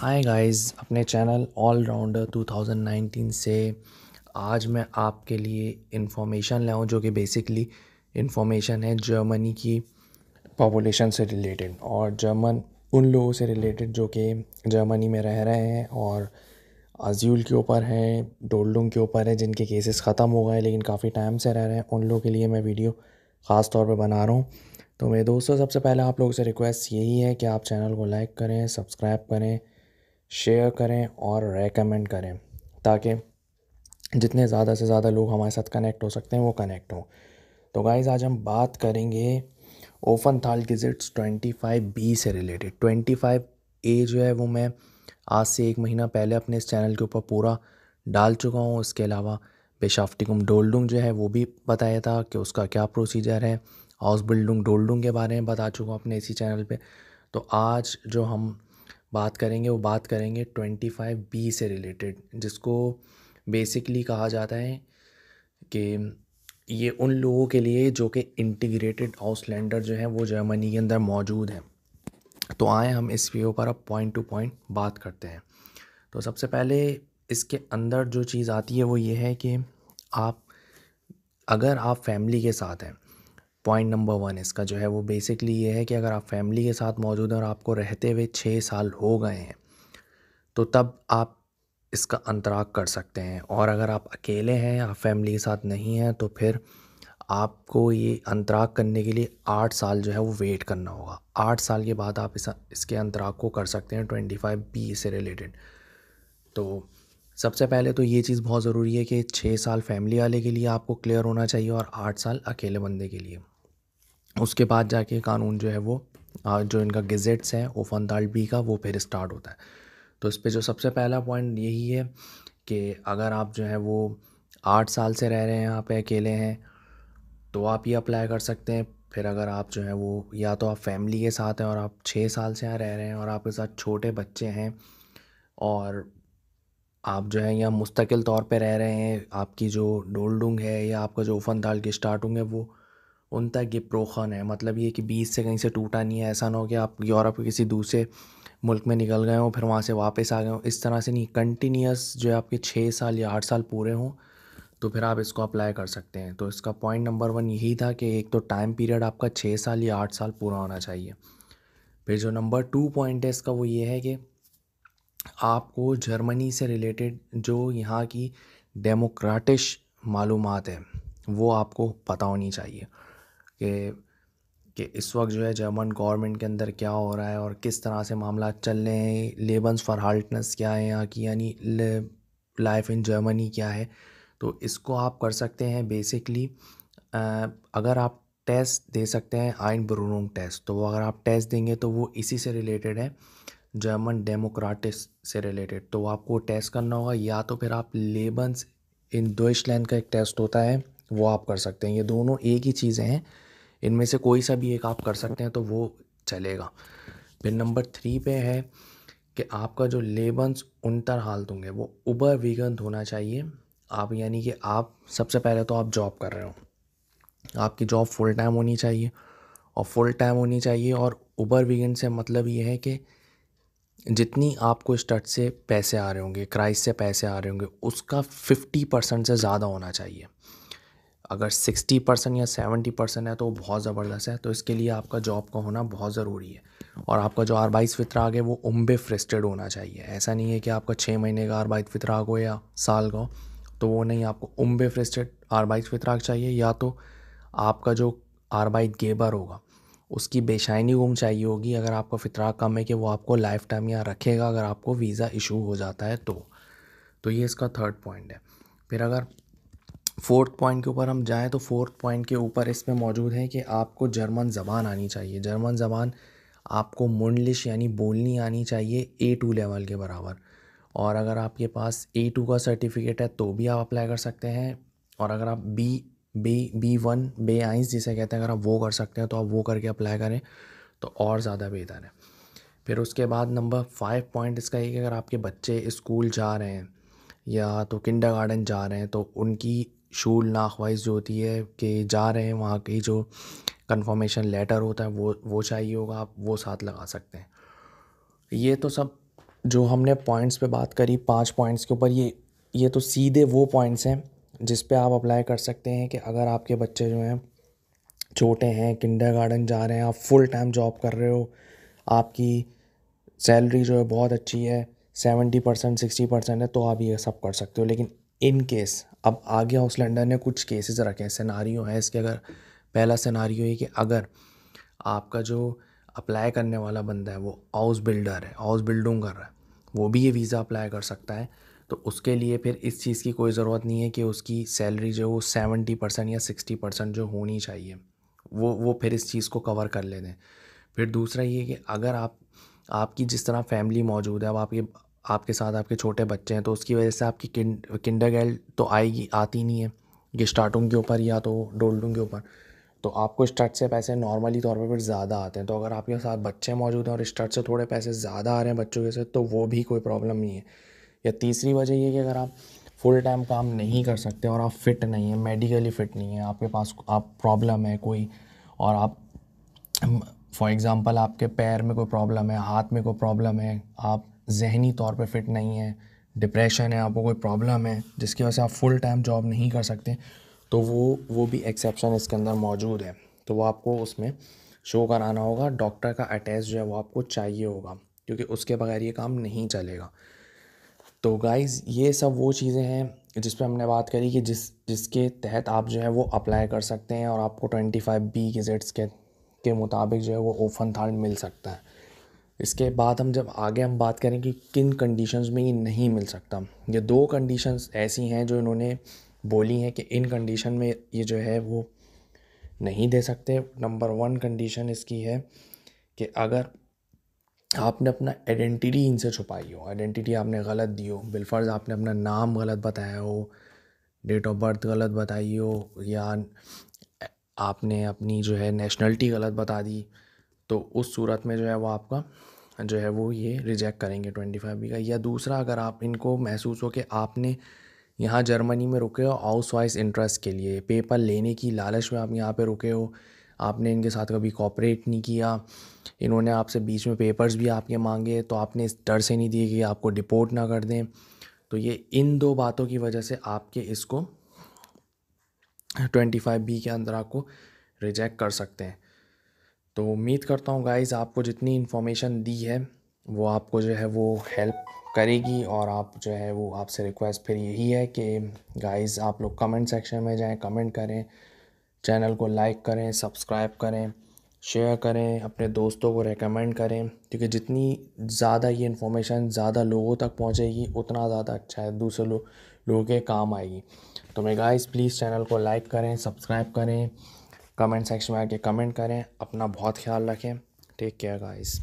हाय guys अपने channel allrounder 2019 से आज मैं आपके लिए इन्फॉर्मेशन लाऊं जो कि बेसिकली इन्फॉर्मेशन है जर्मनी की पॉपुलेशन से रिलेटेड और जर्मन उन लोगों से रिलेटेड जो कि जर्मनी में रह रहे हैं और अज्यूल के ऊपर हैं डोल्डोंग के ऊपर है जिनके केसेस ख़त्म हो गए लेकिन काफ़ी टाइम से रह रहे हैं उन लोगों के लिए मैं वीडियो ख़ास तौर पर बना रहा हूँ तो मेरे दोस्तों सबसे पहले आप लोगों से रिक्वेस्ट यही है कि आप चैनल को लाइक करें सब्सक्राइब करें शेयर करें और रेकमेंड करें ताकि जितने ज़्यादा से ज़्यादा लोग हमारे साथ कनेक्ट हो सकते हैं वो कनेक्ट हों तो गाइज आज हम बात करेंगे ओफन थाल गिजिट्स ट्वेंटी फाइव बी से रिलेटेड ट्वेंटी फाइव ए जो है वो मैं आज से एक महीना पहले अपने इस चैनल के ऊपर पूरा डाल चुका हूँ उसके अलावा पेशाफ्टिकुम डोल्डुंग जो है वो भी बताया था कि उसका क्या प्रोसीजर है हाउस बिल्डिंग डोल्डुंग के बारे में बता चुका हूँ अपने इसी चैनल पे तो आज जो हम बात करेंगे वो बात करेंगे ट्वेंटी फाइव बी से रिलेटेड जिसको बेसिकली कहा जाता है कि ये उन लोगों के लिए जो कि इंटीग्रेटेड लैंडर जो है वो जर्मनी के अंदर मौजूद हैं तो आए हम इस वीडियो पर अब पॉइंट टू पॉइंट बात करते हैं तो सबसे पहले इसके अंदर जो चीज़ आती है वो ये है कि आप अगर आप फैमिली के साथ हैं पॉइंट नंबर वन इसका जो है वो बेसिकली ये है कि अगर आप फैमिली के साथ मौजूद हैं और आपको रहते हुए छः साल हो गए हैं तो तब आप इसका अंतराग कर सकते हैं और अगर आप अकेले हैं आप फैमिली के साथ नहीं हैं तो फिर आपको ये अंतराग करने के लिए आठ साल जो है वो वेट करना होगा आठ साल के बाद आप इस इसके अंतराग को कर सकते हैं ट्वेंटी फाइव बी से रिलेटेड तो सबसे पहले तो ये चीज़ बहुत ज़रूरी है कि छः साल फैमिली वाले के लिए आपको क्लियर होना चाहिए और आठ साल अकेले बंदे के लिए उसके बाद जाके कानून जो है वो जो इनका गज़ेट्स है ओफन बी का वो फिर स्टार्ट होता है तो इस पर जो सबसे पहला पॉइंट यही है कि अगर आप जो है वो आठ साल से रह रहे हैं यहाँ पे अकेले हैं तो आप ये अप्लाई कर सकते हैं फिर अगर आप जो है वो या तो आप फैमिली के साथ हैं और आप छः साल से यहाँ रह रहे हैं और आपके साथ छोटे बच्चे हैं और आप जो है यहाँ मुस्तकिल तौर पे रह रहे हैं आपकी जो डोलडुंग है या आपका जो उफन दाल की स्टार्टिंग है वो उन तक ये प्रोखन है मतलब ये कि बीच से कहीं से टूटा नहीं है ऐसा ना हो कि आप यूरोप के किसी दूसरे मुल्क में निकल गए हो फिर वहाँ से वापस आ गए हो इस तरह से नहीं कंटिन्यूस जो है आपके छः साल या आठ साल पूरे हों तो फिर आप इसको अप्लाई कर सकते हैं तो इसका पॉइंट नंबर वन यही था कि एक तो टाइम पीरियड आपका छः साल या आठ साल पूरा होना चाहिए फिर जो नंबर टू पॉइंट है इसका वो ये है कि आपको जर्मनी से रिलेटेड जो यहाँ की डेमोक्रेटिश मालूम है वो आपको पता होनी चाहिए कि कि इस वक्त जो है जर्मन गवर्नमेंट के अंदर क्या हो रहा है और किस तरह से मामला चल रहे हैं लेबन्स फॉर हाल्टनेस क्या है यहाँ की यानी लाइफ इन जर्मनी क्या है तो इसको आप कर सकते हैं बेसिकली अगर आप टेस्ट दे सकते हैं आइन ब्रूनोंग टेस्ट तो वो अगर आप टेस्ट देंगे तो वो इसी से रिलेटेड है जर्मन डेमोक्राटिस से रिलेटेड तो आपको टेस्ट करना होगा या तो फिर आप लेबन्स इन दोइशलैंड का एक टेस्ट होता है वो आप कर सकते हैं ये दोनों एक ही चीज़ें हैं इनमें से कोई सा भी एक आप कर सकते हैं तो वो चलेगा फिर नंबर थ्री पे है कि आपका जो लेबन्स उनतर हाल होंगे वो उबर वीगन होना चाहिए आप यानी कि आप सबसे पहले तो आप जॉब कर रहे हो आपकी जॉब फुल टाइम होनी चाहिए और फुल टाइम होनी चाहिए और उबर वीगन से मतलब ये है कि जितनी आपको स्टर्ट से पैसे आ रहे होंगे क्राइस से पैसे आ रहे होंगे उसका फिफ्टी परसेंट से ज़्यादा होना चाहिए अगर सिक्सटी परसेंट या सेवेंटी परसेंट है तो वो बहुत ज़बरदस्त है तो इसके लिए आपका जॉब का होना बहुत ज़रूरी है और आपका जो आरबाइस फितराग है वो उम्बे फ्रिस्टेड होना चाहिए ऐसा नहीं है कि आपका छः महीने का आरबाइस फितराग हो या साल का हो तो वो नहीं आपको उम्बे फ्रिस्टेड आरबाइस फितराग चाहिए या तो आपका जो आरबाइस गेबर होगा उसकी बेशाइनी गुम चाहिए होगी अगर आपका फितराग कम है कि वो आपको लाइफ टाइम यहाँ रखेगा अगर आपको वीज़ा इशू हो जाता है तो तो ये इसका थर्ड पॉइंट है फिर अगर फोर्थ पॉइंट के ऊपर हम जाएँ तो फोर्थ पॉइंट के ऊपर इसमें मौजूद है कि आपको जर्मन ज़बान आनी चाहिए जर्मन ज़बान आपको मुंडलिश यानी बोलनी आनी चाहिए ए टू लेवल के बराबर और अगर आपके पास ए टू का सर्टिफिकेट है तो भी आप अप्लाई कर सकते हैं और अगर आप बी बी बी वन बे आइंस जिसे कहते हैं अगर आप वो कर सकते हैं तो आप वो करके अप्लाई करें तो और ज़्यादा बेहतर है फिर उसके बाद नंबर फाइव पॉइंट इसका ये कि अगर आपके बच्चे स्कूल जा रहे हैं या तो किंडर गार्डन जा रहे हैं तो उनकी शूल नाखवाइज जो होती है कि जा रहे हैं वहाँ की जो कन्फर्मेशन लेटर होता है वो वो चाहिए होगा आप वो साथ लगा सकते हैं ये तो सब जो हमने पॉइंट्स पे बात करी पांच पॉइंट्स के ऊपर ये ये तो सीधे वो पॉइंट्स हैं जिस पे आप अप्लाई कर सकते हैं कि अगर आपके बच्चे जो हैं छोटे हैं किंडर गार्डन जा रहे हैं आप फुल टाइम जॉब कर रहे हो आपकी सैलरी जो है बहुत अच्छी है सेवेंटी परसेंट सिक्सटी परसेंट है तो आप ये सब कर सकते हो लेकिन इन केस अब आगे हाउस लंडन ने कुछ केसेस रखे हैं सिनारियों है इसके अगर पहला सिनारियो ये कि अगर आपका जो अप्लाई करने वाला बंदा है वो हाउस बिल्डर है हाउस बिल्डिंग कर रहा है वो भी ये वीज़ा अप्लाई कर सकता है तो उसके लिए फिर इस चीज़ की कोई ज़रूरत नहीं है कि उसकी सैलरी जो है वो सेवेंटी परसेंट या सिक्सटी परसेंट जो होनी चाहिए वो वो फिर इस चीज़ को कवर कर लेते हैं फिर दूसरा ये कि अगर आप आपकी जिस तरह फैमिली मौजूद है अब आपके आपके साथ आपके छोटे बच्चे हैं तो उसकी वजह से आपकी किंड किंडर तो आएगी आती नहीं है ये स्टार्टों के ऊपर या तो डोल्डों के ऊपर तो आपको स्टार्ट से पैसे नॉर्मली तौर पर ज़्यादा आते हैं तो अगर आपके साथ बच्चे मौजूद हैं और स्टार्ट से थोड़े पैसे ज़्यादा आ रहे हैं बच्चों के साथ तो वो भी कोई प्रॉब्लम नहीं है या तीसरी वजह ये कि अगर आप फुल टाइम काम नहीं कर सकते और आप फिट नहीं हैं मेडिकली फ़िट नहीं है आपके पास आप प्रॉब्लम है कोई और आप फॉर एग्ज़ाम्पल आपके पैर में कोई प्रॉब्लम है हाथ में कोई प्रॉब्लम है आप जहनी तौर पर फिट नहीं है डिप्रेशन है आपको कोई प्रॉब्लम है जिसकी वजह से आप फुल टाइम जॉब नहीं कर सकते तो वो वो भी एक्सेप्शन इसके अंदर मौजूद है तो वो आपको उसमें शो कराना होगा डॉक्टर का अटैच जो है वो आपको चाहिए होगा क्योंकि उसके बगैर ये काम नहीं चलेगा तो गाइज़ ये सब वो चीज़ें हैं जिस पर हमने बात करी कि जिस जिसके तहत आप जो है वो अप्लाई कर सकते हैं और आपको ट्वेंटी फाइव बी के जेट्स के के मुताबिक जो है वो ओपन थाल मिल सकता है इसके बाद हम जब आगे हम बात करें कि किन कंडीशंस में ये नहीं मिल सकता ये दो कंडीशंस ऐसी हैं जो इन्होंने बोली हैं कि इन कंडीशन में ये जो है वो नहीं दे सकते नंबर वन कंडीशन इसकी है कि अगर आपने अपना आइडेंटिटी इनसे छुपाई हो आइडेंटिटी आपने गलत दी हो बिलफर्ज आपने अपना नाम गलत बताया हो डेट ऑफ बर्थ गलत बताई हो या आपने अपनी जो है नेशनलिटी गलत बता दी तो उस सूरत में जो है वो आपका जो है वो ये रिजेक्ट करेंगे ट्वेंटी फाइव बी का या दूसरा अगर आप इनको महसूस हो कि आपने यहाँ जर्मनी में रुके हो हाउस वाइज इंटरेस्ट के लिए पेपर लेने की लालच में आप यहाँ पे रुके हो आपने इनके साथ कभी कॉपरेट नहीं किया इन्होंने आपसे बीच में पेपर्स भी आपके मांगे तो आपने इस डर से नहीं दिए कि आपको डिपोर्ट ना कर दें तो ये इन दो बातों की वजह से आपके इसको ट्वेंटी फाइव बी के अंदर आपको रिजेक्ट कर सकते हैं तो उम्मीद करता हूँ गाइज़ आपको जितनी इन्फॉर्मेशन दी है वो आपको जो है वो हेल्प करेगी और आप जो है वो आपसे रिक्वेस्ट फिर यही है कि गाइज़ आप लोग कमेंट सेक्शन में जाएं कमेंट करें चैनल को लाइक करें सब्सक्राइब करें शेयर करें अपने दोस्तों को रेकमेंड करें क्योंकि जितनी ज़्यादा ये इन्फॉर्मेशन ज़्यादा लोगों तक पहुँचेगी उतना ज़्यादा अच्छा है दूसरे लोग लोगों के काम आएगी तो मैं गाइस प्लीज़ चैनल को लाइक करें सब्सक्राइब करें कमेंट सेक्शन में आके कमेंट करें अपना बहुत ख्याल रखें टेक केयर गाइज़